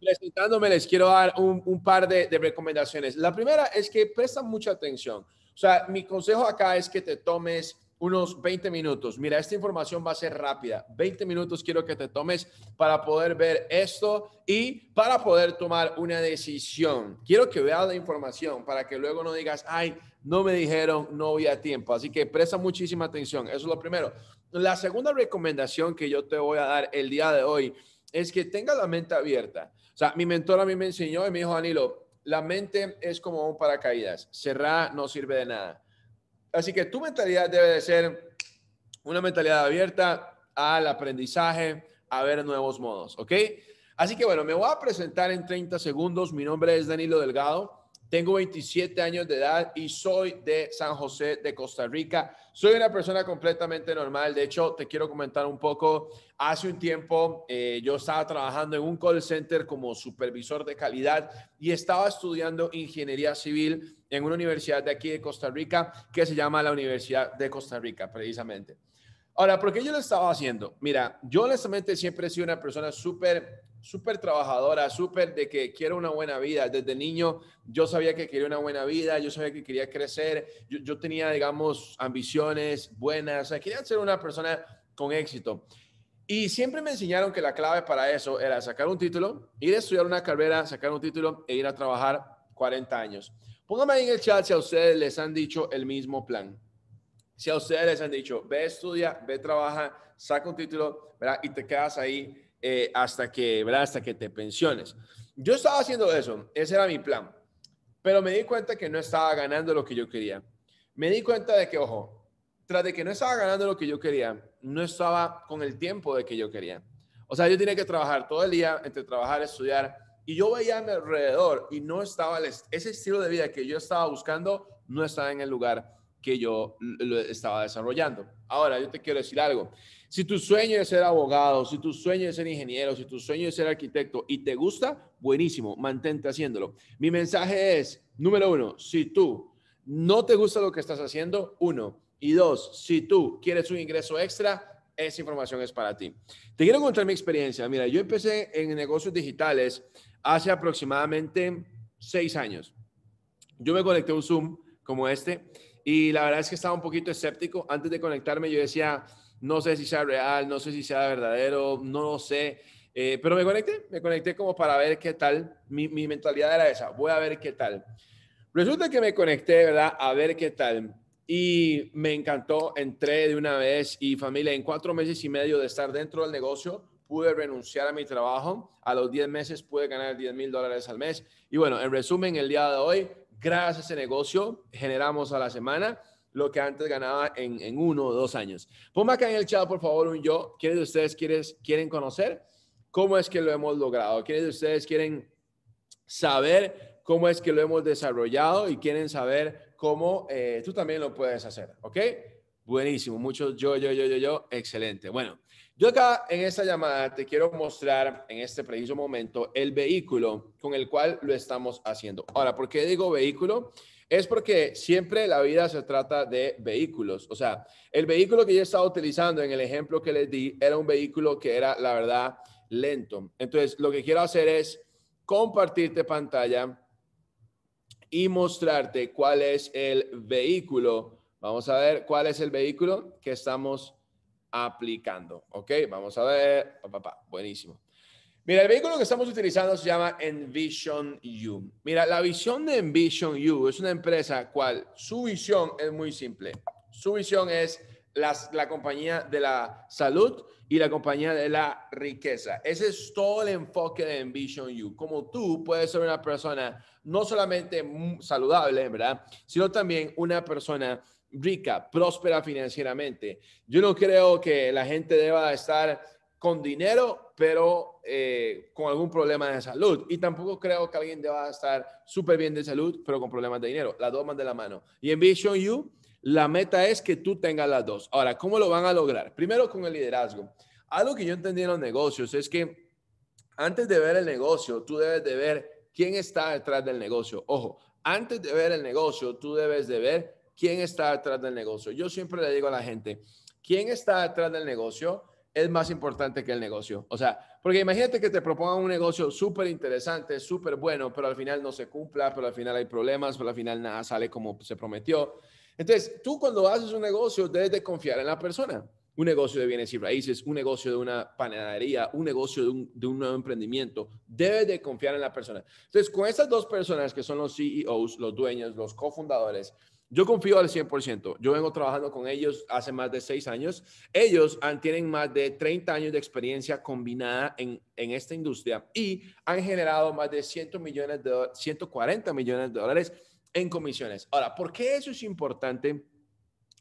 presentándome, les quiero dar un, par de, de, recomendaciones. La primera es que presta mucha atención. O sea, mi consejo acá es que te tomes unos 20 minutos. Mira, esta información va a ser rápida. 20 minutos quiero que te tomes para poder ver esto y para poder tomar una decisión. Quiero que veas la información para que luego no digas, ay, no me dijeron, no voy a tiempo. Así que presta muchísima atención. Eso es lo primero. La segunda recomendación que yo te voy a dar el día de hoy es que tenga la mente abierta. O sea, mi mentor a mí me enseñó y me dijo, Danilo, la mente es como un paracaídas, cerrada no sirve de nada. Así que tu mentalidad debe de ser una mentalidad abierta al aprendizaje, a ver nuevos modos, ¿ok? Así que bueno, me voy a presentar en 30 segundos. Mi nombre es Danilo Delgado. Tengo 27 años de edad y soy de San José de Costa Rica. Soy una persona completamente normal. De hecho, te quiero comentar un poco. Hace un tiempo eh, yo estaba trabajando en un call center como supervisor de calidad y estaba estudiando ingeniería civil en una universidad de aquí de Costa Rica que se llama la Universidad de Costa Rica, precisamente. Ahora, ¿por qué yo lo estaba haciendo? Mira, yo honestamente siempre he sido una persona súper súper trabajadora, súper de que quiero una buena vida. Desde niño yo sabía que quería una buena vida, yo sabía que quería crecer, yo, yo tenía, digamos, ambiciones buenas, o sea, quería ser una persona con éxito. Y siempre me enseñaron que la clave para eso era sacar un título, ir a estudiar una carrera, sacar un título e ir a trabajar 40 años. Póngame ahí en el chat si a ustedes les han dicho el mismo plan. Si a ustedes les han dicho, ve, estudia, ve, trabaja, saca un título, ¿verdad? Y te quedas ahí eh, hasta, que, hasta que te pensiones. Yo estaba haciendo eso, ese era mi plan, pero me di cuenta que no estaba ganando lo que yo quería. Me di cuenta de que, ojo, tras de que no estaba ganando lo que yo quería, no estaba con el tiempo de que yo quería. O sea, yo tenía que trabajar todo el día, entre trabajar, estudiar, y yo veía a mi alrededor y no estaba, ese estilo de vida que yo estaba buscando, no estaba en el lugar que yo estaba desarrollando. Ahora, yo te quiero decir algo. Si tu sueño es ser abogado, si tu sueño es ser ingeniero, si tu sueño es ser arquitecto y te gusta, buenísimo, mantente haciéndolo. Mi mensaje es, número uno, si tú no te gusta lo que estás haciendo, uno. Y dos, si tú quieres un ingreso extra, esa información es para ti. Te quiero contar mi experiencia. Mira, yo empecé en negocios digitales hace aproximadamente seis años. Yo me conecté a un Zoom como este y la verdad es que estaba un poquito escéptico. Antes de conectarme yo decía, no sé si sea real, no sé si sea verdadero, no lo sé. Eh, pero me conecté, me conecté como para ver qué tal. Mi, mi mentalidad era esa, voy a ver qué tal. Resulta que me conecté, ¿verdad? A ver qué tal. Y me encantó, entré de una vez y familia, en cuatro meses y medio de estar dentro del negocio, pude renunciar a mi trabajo. A los 10 meses pude ganar 10 mil dólares al mes. Y bueno, en resumen, el día de hoy gracias a ese negocio generamos a la semana lo que antes ganaba en, en uno o dos años. Ponme acá en el chat, por favor, un yo. ¿Quiénes de ustedes quieres, quieren conocer cómo es que lo hemos logrado? ¿Quiénes de ustedes quieren saber cómo es que lo hemos desarrollado y quieren saber cómo eh, tú también lo puedes hacer? ¿Ok? Buenísimo. Muchos yo, yo, yo, yo, yo. Excelente. Bueno. Yo acá en esta llamada te quiero mostrar en este preciso momento el vehículo con el cual lo estamos haciendo. Ahora, ¿por qué digo vehículo? Es porque siempre la vida se trata de vehículos. O sea, el vehículo que yo estaba utilizando en el ejemplo que les di era un vehículo que era, la verdad, lento. Entonces, lo que quiero hacer es compartirte pantalla y mostrarte cuál es el vehículo. Vamos a ver cuál es el vehículo que estamos aplicando. Ok, vamos a ver. papá Buenísimo. Mira, el vehículo que estamos utilizando se llama Envision You. Mira, la visión de Envision You es una empresa cual su visión es muy simple. Su visión es la compañía de la salud y la compañía de la riqueza. Ese es todo el enfoque de Envision You. Como tú puedes ser una persona no solamente saludable, ¿verdad? Sino también una persona rica, próspera financieramente. Yo no creo que la gente deba estar con dinero, pero eh, con algún problema de salud. Y tampoco creo que alguien deba estar súper bien de salud, pero con problemas de dinero. Las dos van de la mano. Y en Vision You, la meta es que tú tengas las dos. Ahora, ¿cómo lo van a lograr? Primero con el liderazgo. Algo que yo entendí en los negocios es que antes de ver el negocio, tú debes de ver quién está detrás del negocio. Ojo, antes de ver el negocio, tú debes de ver quién está detrás del negocio. Yo siempre le digo a la gente, quién está detrás del negocio es más importante que el negocio. O sea, porque imagínate que te propongan un negocio súper interesante, súper bueno, pero al final no se cumpla, pero al final hay problemas, pero al final nada sale como se prometió. Entonces, tú cuando haces un negocio debes de confiar en la persona. Un negocio de bienes y raíces, un negocio de una panadería, un negocio de un, nuevo emprendimiento, debes de confiar en la persona. Entonces, con estas dos personas que son los CEOs, los dueños, los cofundadores, yo confío al 100%. Yo vengo trabajando con ellos hace más de seis años. Ellos tienen más de 30 años de experiencia combinada en, en, esta industria y han generado más de 100 millones de, 140 millones de dólares en comisiones. Ahora, ¿por qué eso es importante?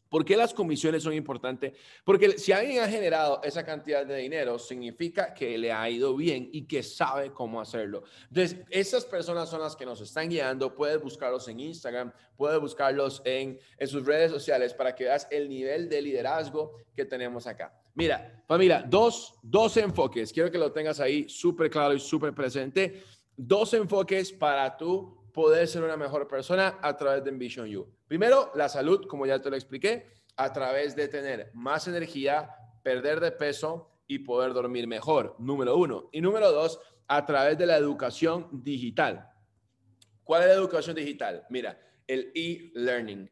¿Por qué las comisiones son importantes? Porque si alguien ha generado esa cantidad de dinero, significa que le ha ido bien y que sabe cómo hacerlo. Entonces, esas personas son las que nos están guiando. Puedes buscarlos en Instagram, puedes buscarlos en, en sus redes sociales para que veas el nivel de liderazgo que tenemos acá. Mira, familia, dos, dos enfoques. Quiero que lo tengas ahí súper claro y súper presente. Dos enfoques para tu poder ser una mejor persona a través de Envision You. Primero, la salud, como ya te lo expliqué, a través de tener más energía, perder de peso y poder dormir mejor, número uno. Y número dos, a través de la educación digital. ¿Cuál es la educación digital? Mira, el e-learning.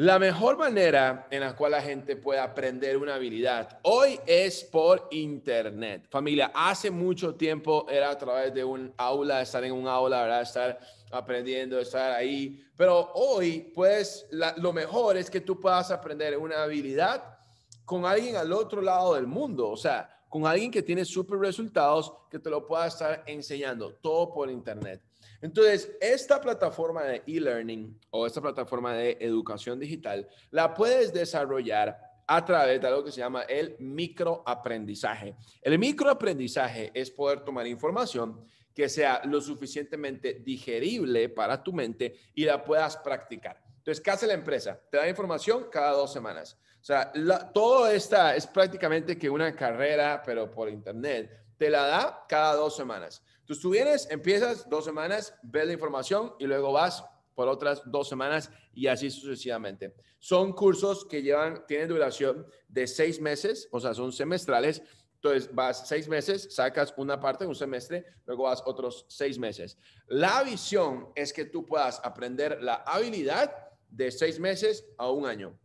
La mejor manera en la cual la gente puede aprender una habilidad hoy es por internet. Familia, hace mucho tiempo era a través de un aula, estar en un aula, ¿verdad? estar aprendiendo, estar ahí. Pero hoy, pues, lo mejor es que tú puedas aprender una habilidad con alguien al otro lado del mundo, o sea, con alguien que tiene súper resultados, que te lo pueda estar enseñando, todo por internet. Entonces, esta plataforma de e-learning o esta plataforma de educación digital la puedes desarrollar a través de algo que se llama el microaprendizaje. El microaprendizaje es poder tomar información que sea lo suficientemente digerible para tu mente y la puedas practicar. Entonces, ¿qué hace la empresa? Te da información cada dos semanas. O sea, todo esta es prácticamente que una carrera, pero por internet, te la da cada dos semanas tú vienes, empiezas dos semanas, ves la información y luego vas por otras dos semanas y así sucesivamente. Son cursos que llevan, tienen duración de seis meses, o sea, son semestrales. Entonces vas seis meses, sacas una parte en un semestre, luego vas otros seis meses. La visión es que tú puedas aprender la habilidad de seis meses a un año.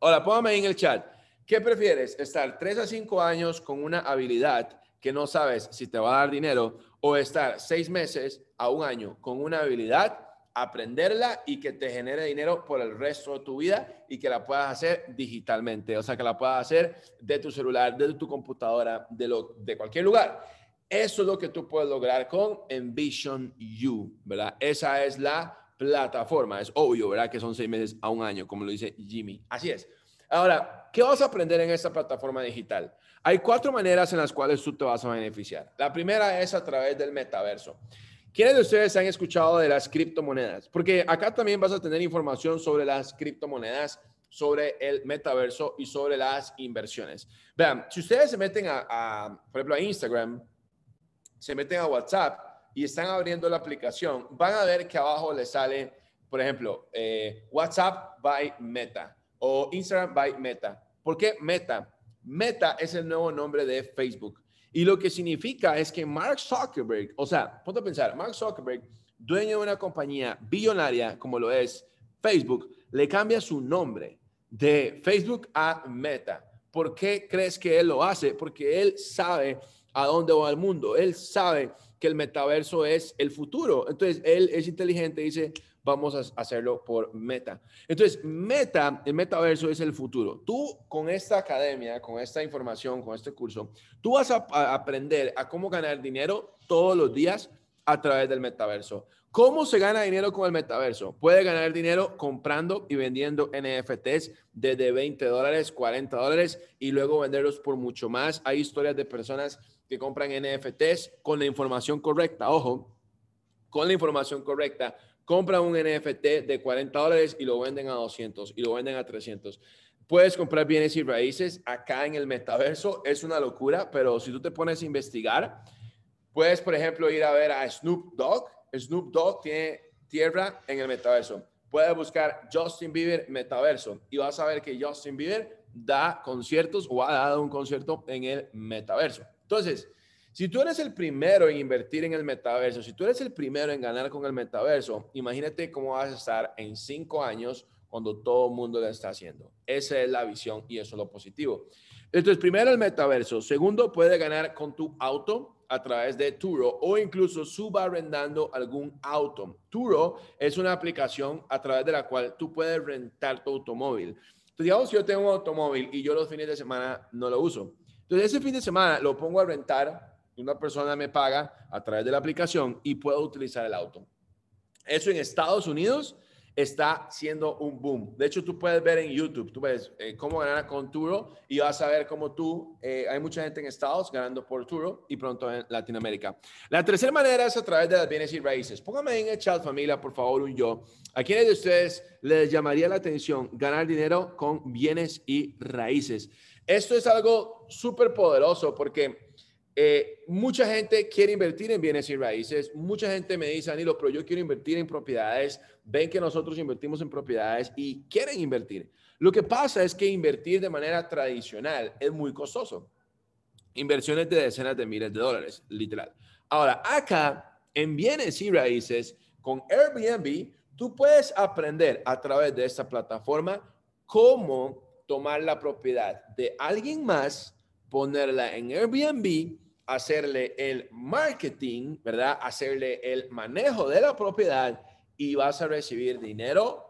Hola, póngame en el chat. ¿Qué prefieres? ¿Estar tres a cinco años con una habilidad que no sabes si te va a dar dinero o estar seis meses a un año con una habilidad, aprenderla y que te genere dinero por el resto de tu vida y que la puedas hacer digitalmente, o sea, que la puedas hacer de tu celular, de tu computadora, de, lo, de cualquier lugar. Eso es lo que tú puedes lograr con Envision You, ¿verdad? Esa es la plataforma, es obvio, ¿verdad? Que son seis meses a un año, como lo dice Jimmy. Así es. Ahora, ¿Qué vas a aprender en esta plataforma digital? Hay cuatro maneras en las cuales tú te vas a beneficiar. La primera es a través del metaverso. ¿Quiénes de ustedes han escuchado de las criptomonedas? Porque acá también vas a tener información sobre las criptomonedas, sobre el metaverso y sobre las inversiones. Vean, si ustedes se meten a, por ejemplo, a Instagram, se meten a WhatsApp y están abriendo la aplicación, van a ver que abajo les sale, por ejemplo, eh, WhatsApp by Meta o Instagram by Meta. ¿Por qué Meta? Meta es el nuevo nombre de Facebook. Y lo que significa es que Mark Zuckerberg, o sea, ponte a pensar, Mark Zuckerberg, dueño de una compañía billonaria como lo es Facebook, le cambia su nombre de Facebook a Meta. ¿Por qué crees que él lo hace? Porque él sabe a dónde va el mundo, él sabe que el metaverso es el futuro. Entonces, él es inteligente, y dice, vamos a hacerlo por Meta. Entonces, Meta, el metaverso es el futuro. Tú con esta academia, con esta información, con este curso, tú vas a, aprender a cómo ganar dinero todos los días a través del metaverso. ¿Cómo se gana dinero con el metaverso? Puede ganar dinero comprando y vendiendo NFTs desde 20 dólares, 40 dólares y luego venderlos por mucho más. Hay historias de personas que compran NFTs con la información correcta, ojo, con la información correcta, compran un NFT de 40 dólares y lo venden a 200 y lo venden a 300. Puedes comprar bienes y raíces acá en el metaverso, es una locura, pero si tú te pones a investigar, puedes, por ejemplo, ir a ver a Snoop Dogg. Snoop Dogg tiene tierra en el metaverso. Puedes buscar Justin Bieber metaverso y vas a ver que Justin Bieber da conciertos o ha dado un concierto en el metaverso. Entonces, si tú eres el primero en invertir en el metaverso, si tú eres el primero en ganar con el metaverso, imagínate cómo vas a estar en cinco años cuando todo el mundo lo está haciendo. Esa es la visión y eso es lo positivo. Entonces, primero el metaverso. Segundo, puedes ganar con tu auto a través de Turo o incluso subarrendando algún auto. Turo es una aplicación a través de la cual tú puedes rentar tu automóvil. Entonces, digamos, yo tengo un automóvil y yo los fines de semana no lo uso. Entonces, ese fin de semana lo pongo a rentar una persona me paga a través de la aplicación y puedo utilizar el auto. Eso en Estados Unidos está siendo un boom. De hecho, tú puedes ver en YouTube, tú ves eh, cómo ganar con Turo y vas a ver cómo tú, eh, hay mucha gente en Estados ganando por Turo y pronto en Latinoamérica. La tercera manera es a través de las bienes y raíces. Póngame en el chat, familia, por favor, un yo. ¿A quiénes de ustedes les llamaría la atención ganar dinero con bienes y raíces? Esto es algo súper poderoso porque eh, mucha gente quiere invertir en bienes y raíces, mucha gente me dice, Anilo, pero yo quiero invertir en propiedades, ven que nosotros invertimos en propiedades y quieren invertir. Lo que pasa es que invertir de manera tradicional es muy costoso. Inversiones de decenas de miles de dólares, literal. Ahora, acá, en bienes y raíces, con Airbnb, tú puedes aprender a través de esta plataforma cómo tomar la propiedad de alguien más, ponerla en Airbnb hacerle el marketing, ¿verdad? Hacerle el manejo de la propiedad y vas a recibir dinero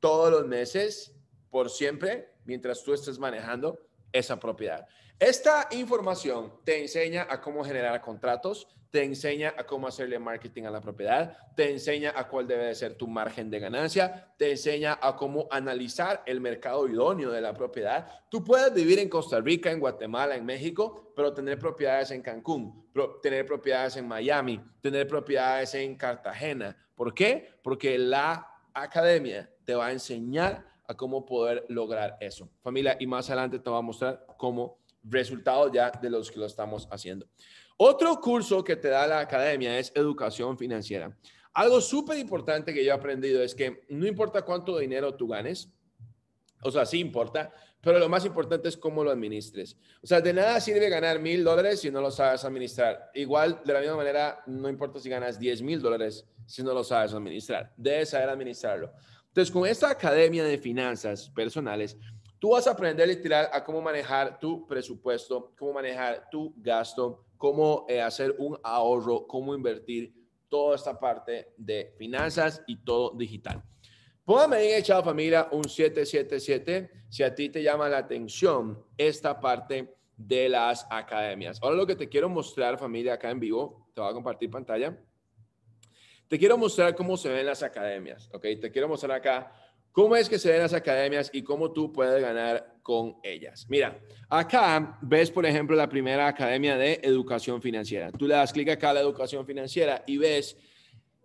todos los meses por siempre mientras tú estés manejando esa propiedad. Esta información te enseña a cómo generar contratos, te enseña a cómo hacerle marketing a la propiedad, te enseña a cuál debe ser tu margen de ganancia, te enseña a cómo analizar el mercado idóneo de la propiedad. Tú puedes vivir en Costa Rica, en Guatemala, en México, pero tener propiedades en Cancún, tener propiedades en Miami, tener propiedades en Cartagena. ¿Por qué? Porque la academia te va a enseñar a cómo poder lograr eso. Familia, y más adelante te va a mostrar cómo resultados ya de los que lo estamos haciendo. Otro curso que te da la academia es educación financiera. Algo súper importante que yo he aprendido es que no importa cuánto dinero tú ganes, o sea, sí importa, pero lo más importante es cómo lo administres. O sea, de nada sirve ganar mil dólares si no lo sabes administrar. Igual, de la misma manera, no importa si ganas diez mil dólares si no lo sabes administrar. Debes saber administrarlo. Entonces, con esta academia de finanzas personales, tú vas a aprender literal a cómo manejar tu presupuesto, cómo manejar tu gasto, cómo eh, hacer un ahorro, cómo invertir toda esta parte de finanzas y todo digital. Póngame en echado familia un 777 si a ti te llama la atención esta parte de las academias. Ahora lo que te quiero mostrar familia acá en vivo, te voy a compartir pantalla. Te quiero mostrar cómo se ven las academias, ¿ok? Te quiero mostrar acá ¿Cómo es que se ven las academias y cómo tú puedes ganar con ellas? Mira, acá ves, por ejemplo, la primera academia de educación financiera. Tú le das clic acá a la educación financiera y ves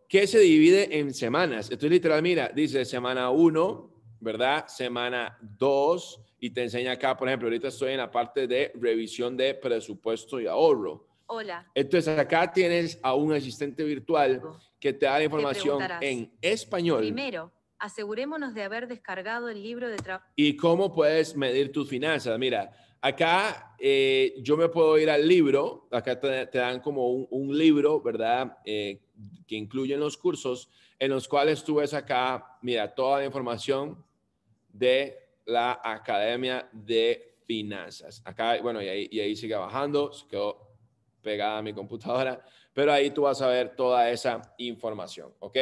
que se divide en semanas. Entonces, literal, mira, dice semana 1, ¿verdad? Semana 2 y te enseña acá, por ejemplo, ahorita estoy en la parte de revisión de presupuesto y ahorro. Hola. Entonces acá tienes a un asistente virtual que te da la información en español. Primero asegurémonos de haber descargado el libro de trabajo. ¿Y cómo puedes medir tus finanzas? Mira, acá eh, yo me puedo ir al libro, acá te, dan como un, libro, ¿verdad? Eh, que incluyen los cursos en los cuales tú ves acá, mira, toda la información de la Academia de Finanzas. Acá, bueno, y ahí, y ahí sigue bajando, se quedó pegada a mi computadora, pero ahí tú vas a ver toda esa información, ¿ok?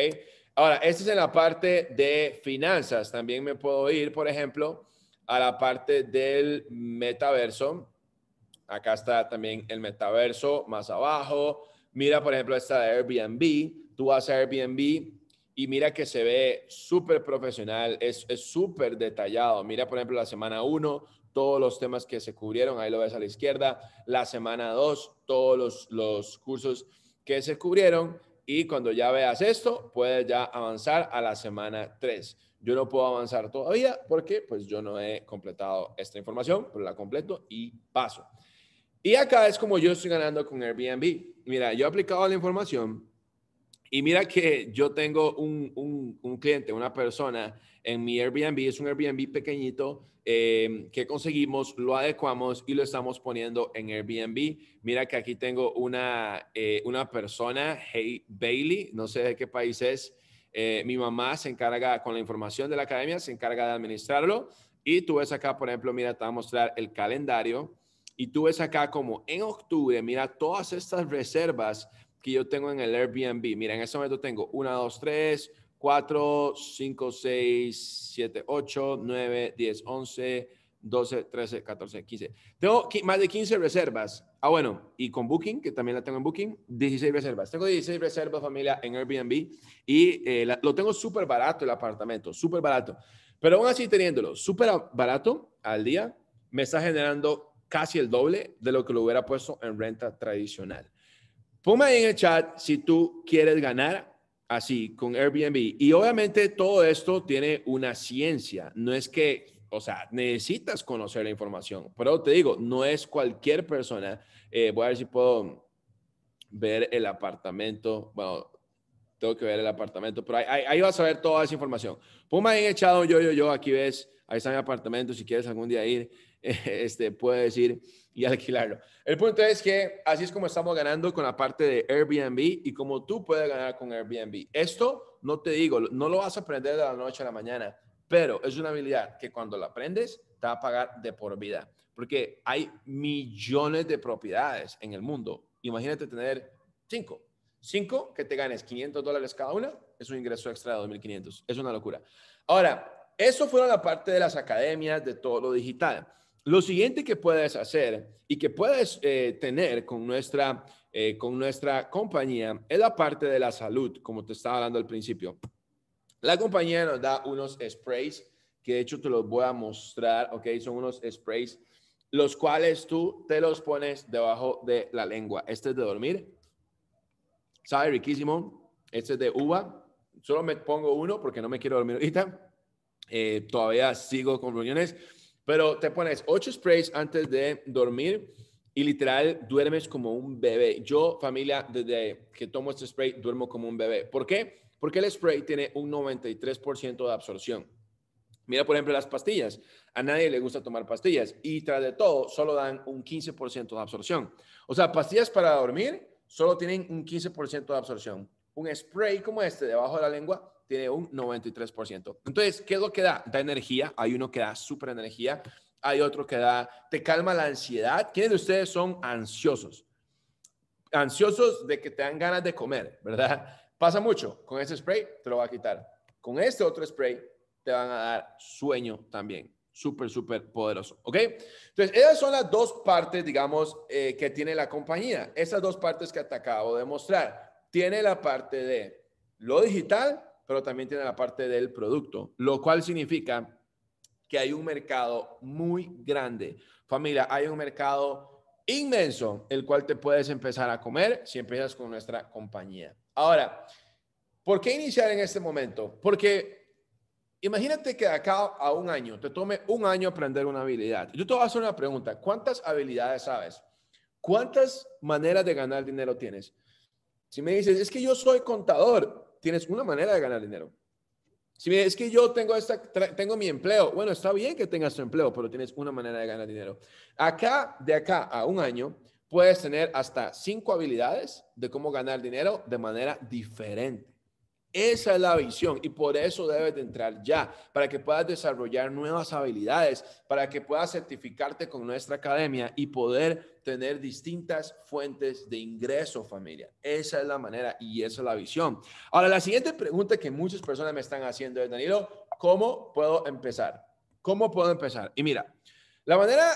Ahora, esto es en la parte de finanzas. También me puedo ir, por ejemplo, a la parte del metaverso. Acá está también el metaverso más abajo. Mira, por ejemplo, esta de Airbnb. Tú vas a Airbnb y mira que se ve súper profesional, es súper detallado. Mira, por ejemplo, la semana 1, todos los temas que se cubrieron, ahí lo ves a la izquierda. La semana 2, todos los cursos que se cubrieron. Y cuando ya veas esto, puedes ya avanzar a la semana 3. Yo no puedo avanzar todavía porque pues yo no he completado esta información, pero la completo y paso. Y acá es como yo estoy ganando con Airbnb. Mira, yo he aplicado la información y mira que yo tengo un, un, un cliente, una persona en mi Airbnb, es un Airbnb pequeñito em, que conseguimos, lo adecuamos y lo estamos poniendo en Airbnb. Mira que aquí tengo una, eh, una persona, Hey Bailey, no sé de qué país es. Eh, mi mamá se encarga con la información de la academia, se encarga de administrarlo. Y tú ves acá, por ejemplo, mira, te va a mostrar el calendario. Y tú ves acá como en octubre, mira todas estas reservas que yo tengo en el Airbnb. Mira, en este momento tengo una, dos, tres. 4, 5, 6, 7, 8, 9, 10, 11, 12, 13, 14, 15. Tengo más de 15 reservas. Ah, bueno, y con Booking, que también la tengo en Booking, 16 reservas. Tengo 16 reservas, familia, en Airbnb y eh, lo tengo súper barato el apartamento, súper barato. Pero aún así teniéndolo súper barato al día, me está generando casi el doble de lo que lo hubiera puesto en renta tradicional. Ponme ahí en el chat si tú quieres ganar así con Airbnb. Y obviamente todo esto tiene una ciencia, no es que, o sea, necesitas conocer la información, pero te digo, no es cualquier persona. Eh, voy a ver si puedo ver el apartamento, bueno, tengo que ver el apartamento, pero ahí, vas a ver toda esa información. Puma bien echado, yo, yo, yo, aquí ves, ahí está mi apartamento, si quieres algún día ir. este, puede decir y alquilarlo. El punto es que así es como estamos ganando con la parte de Airbnb y como tú puedes ganar con Airbnb. Esto no te digo, no lo vas a aprender de la noche a la mañana, pero es una habilidad que cuando la aprendes te va a pagar de por vida, porque hay millones de propiedades en el mundo. Imagínate tener cinco, cinco que te ganes 500 dólares cada una, es un ingreso extra de 2.500, es una locura. Ahora, eso fue la parte de las academias, de todo lo digital. Lo siguiente que puedes hacer y que puedes eh, tener con nuestra, eh, con nuestra compañía es la parte de la salud, como te estaba hablando al principio. La compañía nos da unos sprays, que de hecho te los voy a mostrar, ¿ok? Son unos sprays, los cuales tú te los pones debajo de la lengua. Este es de dormir, sabe riquísimo, este es de uva, solo me pongo uno porque no me quiero dormir ahorita, eh, todavía sigo con reuniones pero te pones ocho sprays antes de dormir y literal duermes como un bebé. Yo, familia, desde que tomo este spray, duermo como un bebé. ¿Por qué? Porque el spray tiene un 93% de absorción. Mira, por ejemplo, las pastillas. A nadie le gusta tomar pastillas y tras de todo, solo dan un 15% de absorción. O sea, pastillas para dormir solo tienen un 15% de absorción. Un spray como este debajo de la lengua tiene un 93%. Entonces, ¿qué es lo que da? Da energía, hay uno que da super energía, hay otro que da, te calma la ansiedad. ¿Quiénes de ustedes son ansiosos? Ansiosos de que te dan ganas de comer, ¿verdad? Pasa mucho. Con ese spray te lo va a quitar. Con este otro spray te van a dar sueño también. Súper, súper poderoso. ¿Ok? Entonces, esas son las dos partes, digamos, eh, que tiene la compañía. Esas dos partes que te acabo de mostrar. Tiene la parte de lo digital pero también tiene la parte del producto, lo cual significa que hay un mercado muy grande. Familia, hay un mercado inmenso, el cual te puedes empezar a comer si empiezas con nuestra compañía. Ahora, ¿por qué iniciar en este momento? Porque imagínate que de acá a un año, te tome un año aprender una habilidad. Yo te voy a hacer una pregunta, ¿cuántas habilidades sabes? ¿Cuántas maneras de ganar dinero tienes? Si me dices, es que yo soy contador, tienes una manera de ganar dinero. Si me es que yo tengo, esta, tengo mi empleo, bueno, está bien que tengas tu empleo, pero tienes una manera de ganar dinero. Acá, de acá a un año, puedes tener hasta cinco habilidades de cómo ganar dinero de manera diferente. Esa es la visión y por eso debes de entrar ya, para que puedas desarrollar nuevas habilidades, para que puedas certificarte con nuestra academia y poder tener distintas fuentes de ingreso, familia. Esa es la manera y esa es la visión. Ahora, la siguiente pregunta que muchas personas me están haciendo es, Danilo, ¿cómo puedo empezar? ¿Cómo puedo empezar? Y mira, la manera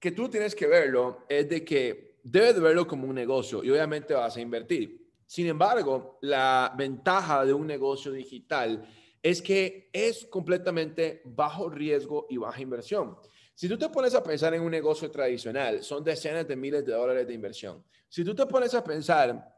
que tú tienes que verlo es de que debes verlo como un negocio y obviamente vas a invertir. Sin embargo, la ventaja de un negocio digital es que es completamente bajo riesgo y baja inversión. Si tú te pones a pensar en un negocio tradicional, son decenas de miles de dólares de inversión. Si tú te pones a pensar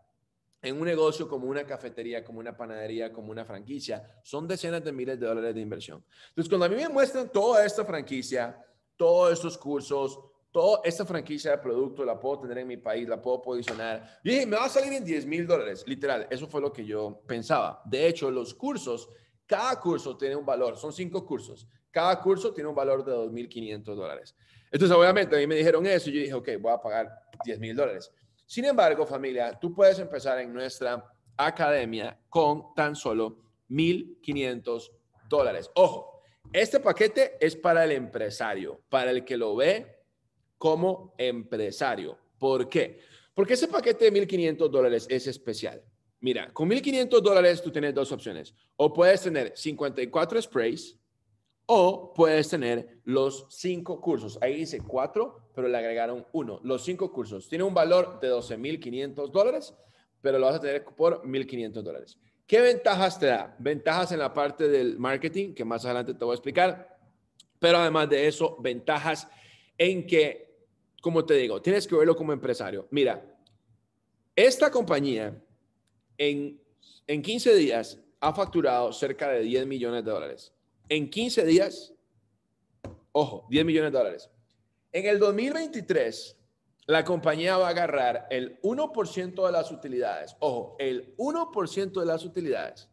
en un negocio como una cafetería, como una panadería, como una franquicia, son decenas de miles de dólares de inversión. Entonces, cuando a mí me muestran toda esta franquicia, todos estos cursos, toda esta franquicia de producto la puedo tener en mi país, la puedo posicionar. Y me va a salir en 10 mil dólares, literal, eso fue lo que yo pensaba. De hecho, los cursos, cada curso tiene un valor, son cinco cursos, cada curso tiene un valor de 2.500 dólares. Entonces, obviamente, a mí me dijeron eso y yo dije, ok, voy a pagar 10 mil dólares. Sin embargo, familia, tú puedes empezar en nuestra academia con tan solo 1.500 dólares. Ojo, este paquete es para el empresario, para el que lo ve como empresario. ¿Por qué? Porque ese paquete de 1.500 dólares es especial. Mira, con 1.500 dólares tú tienes dos opciones. O puedes tener 54 sprays o puedes tener los cinco cursos. Ahí dice cuatro, pero le agregaron uno. Los cinco cursos. Tiene un valor de 12.500 dólares, pero lo vas a tener por 1.500 dólares. ¿Qué ventajas te da? Ventajas en la parte del marketing, que más adelante te voy a explicar, pero además de eso, ventajas en que como te digo, tienes que verlo como empresario. Mira, esta compañía en, en 15 días ha facturado cerca de 10 millones de dólares. En 15 días, ojo, 10 millones de dólares. En el 2023, la compañía va a agarrar el 1% de las utilidades, ojo, el 1% de las utilidades.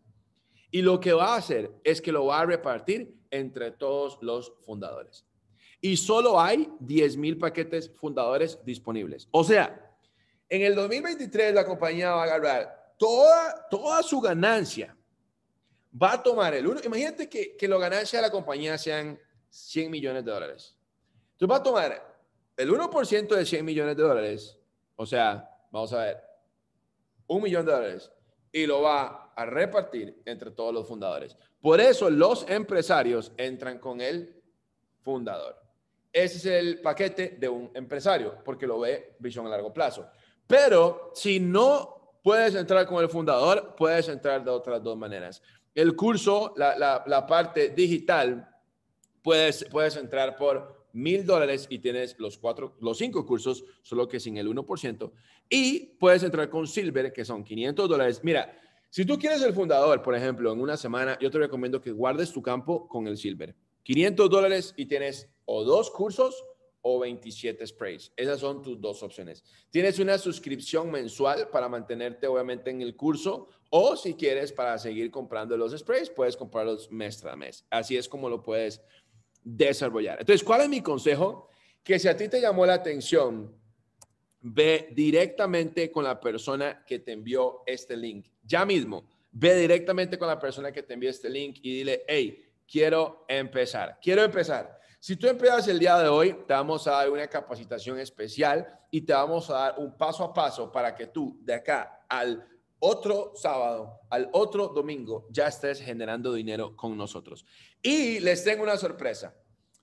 Y lo que va a hacer es que lo va a repartir entre todos los fundadores y solo hay 10.000 mil paquetes fundadores disponibles. O sea, en el 2023 la compañía va a agarrar toda, toda su ganancia, va a tomar el uno. Imagínate que, que la ganancia de la compañía sean 100 millones de dólares. Entonces va a tomar el 1% de 100 millones de dólares, o sea, vamos a ver, un millón de dólares, y lo va a repartir entre todos los fundadores. Por eso los empresarios entran con el fundador. Ese es el paquete de un empresario, porque lo ve visión a largo plazo. Pero si no puedes entrar con el fundador, puedes entrar de otras dos maneras. El curso, la, parte digital, puedes, puedes entrar por mil dólares y tienes los, cuatro, los cinco cursos, solo que sin el 1%. Y puedes entrar con Silver, que son 500 dólares. Mira, si tú quieres el fundador, por ejemplo, en una semana, yo te recomiendo que guardes tu campo con el Silver. 500 dólares y tienes o dos cursos o 27 sprays. Esas son tus dos opciones. Tienes una suscripción mensual para mantenerte obviamente en el curso o si quieres para seguir comprando los sprays, puedes comprarlos mes tras mes. Así es como lo puedes desarrollar. Entonces, ¿cuál es mi consejo? Que si a ti te llamó la atención, ve directamente con la persona que te envió este link. Ya mismo, ve directamente con la persona que te envió este link y dile, hey, quiero empezar, quiero empezar si tú empiezas el día de hoy, te vamos a dar una capacitación especial y te vamos a dar un paso a paso para que tú de acá al otro sábado, al otro domingo, ya estés generando dinero con nosotros. Y les tengo una sorpresa.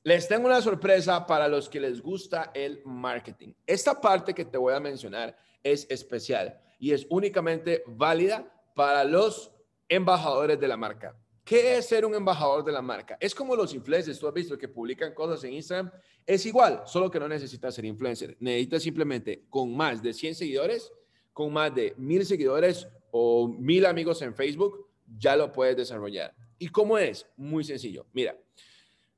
Les tengo una sorpresa para los que les gusta el marketing. Esta parte que te voy a mencionar es especial y es únicamente válida para los embajadores de la marca. ¿Qué es ser un embajador de la marca? Es como los influencers, tú has visto que publican cosas en Instagram. Es igual, solo que no necesitas ser influencer. Necesitas simplemente con más de 100 seguidores, con más de 1000 seguidores o 1000 amigos en Facebook, ya lo puedes desarrollar. ¿Y cómo es? Muy sencillo. Mira,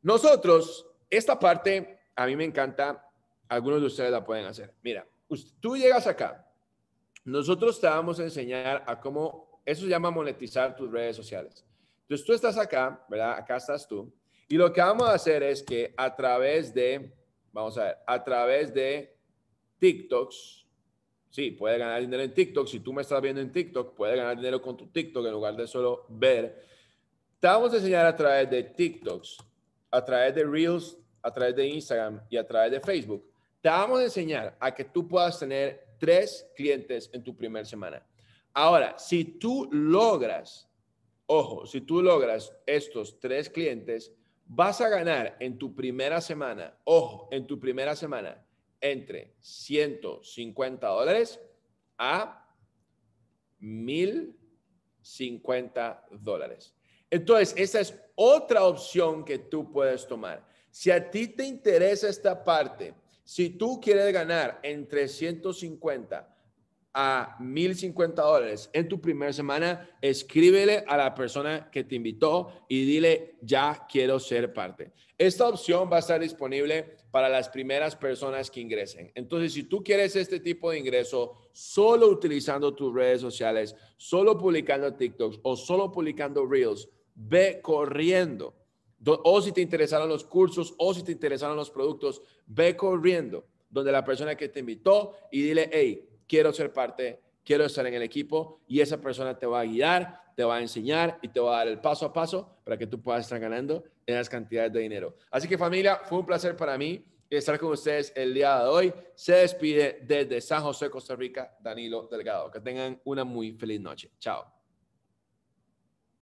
nosotros, esta parte a mí me encanta, algunos de ustedes la pueden hacer. Mira, tú llegas acá, nosotros te vamos a enseñar a cómo, eso se llama monetizar tus redes sociales. Entonces tú estás acá, ¿verdad? Acá estás tú. Y lo que vamos a hacer es que a través de, vamos a ver, a través de TikToks, sí, puedes ganar dinero en TikTok. Si tú me estás viendo en TikTok, puedes ganar dinero con tu TikTok en lugar de solo ver. Te vamos a enseñar a través de TikToks, a través de Reels, a través de Instagram y a través de Facebook. Te vamos a enseñar a que tú puedas tener tres clientes en tu primera semana. Ahora, si tú logras Ojo, si tú logras estos tres clientes, vas a ganar en tu primera semana, ojo, en tu primera semana, entre 150 dólares a 1050 dólares. Entonces, esa es otra opción que tú puedes tomar. Si a ti te interesa esta parte, si tú quieres ganar entre 150 a 1050 dólares en tu primera semana, escríbele a la persona que te invitó y dile, ya quiero ser parte. Esta opción va a estar disponible para las primeras personas que ingresen. Entonces, si tú quieres este tipo de ingreso solo utilizando tus redes sociales, solo publicando TikToks o solo publicando Reels, ve corriendo. O si te interesaron los cursos o si te interesaron los productos, ve corriendo donde la persona que te invitó y dile, hey, quiero ser parte, quiero estar en el equipo y esa persona te va a guiar, te va a enseñar y te va a dar el paso a paso para que tú puedas estar ganando en las cantidades de dinero. Así que familia, fue un placer para mí estar con ustedes el día de hoy. Se despide desde San José, Costa Rica, Danilo Delgado. Que tengan una muy feliz noche. Chao.